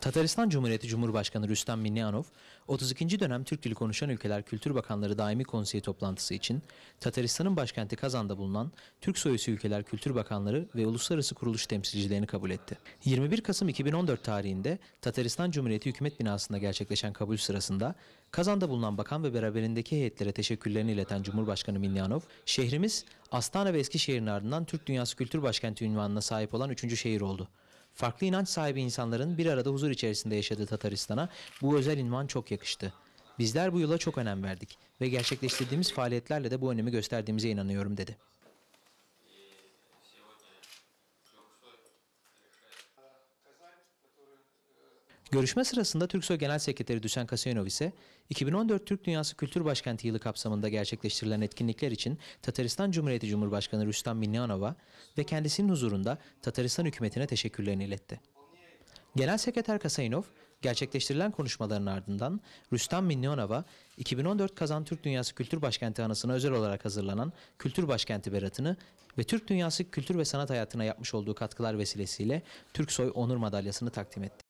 Tataristan Cumhuriyeti Cumhurbaşkanı Rüstem Minyanov, 32. dönem Türk Dili Konuşan Ülkeler Kültür Bakanları Daimi Konseyi toplantısı için Tataristan'ın başkenti Kazan'da bulunan Türk Soyusu Ülkeler Kültür Bakanları ve uluslararası kuruluş temsilcilerini kabul etti. 21 Kasım 2014 tarihinde Tataristan Cumhuriyeti Hükümet Binası'nda gerçekleşen kabul sırasında Kazan'da bulunan bakan ve beraberindeki heyetlere teşekkürlerini ileten Cumhurbaşkanı Minyanov, şehrimiz Astana ve Eskişehir'in ardından Türk Dünyası Kültür Başkenti ünvanına sahip olan 3. şehir oldu. Farklı inanç sahibi insanların bir arada huzur içerisinde yaşadığı Tataristan'a bu özel invan çok yakıştı. Bizler bu yıla çok önem verdik ve gerçekleştirdiğimiz faaliyetlerle de bu önemi gösterdiğimize inanıyorum dedi. Görüşme sırasında TÜRKSOY Genel Sekreteri Düşen Kasyanov ise 2014 Türk Dünyası Kültür Başkenti yılı kapsamında gerçekleştirilen etkinlikler için Tataristan Cumhuriyeti Cumhurbaşkanı Rüstem Minyanov'a ve kendisinin huzurunda Tataristan hükümetine teşekkürlerini iletti. Genel Sekreter Kasayinov, gerçekleştirilen konuşmaların ardından Rüstem Minyonov'a 2014 Kazan Türk Dünyası Kültür Başkenti anısına özel olarak hazırlanan Kültür Başkenti Beratı'nı ve Türk Dünyası kültür ve sanat hayatına yapmış olduğu katkılar vesilesiyle Türksoy Onur Madalyası'nı takdim etti.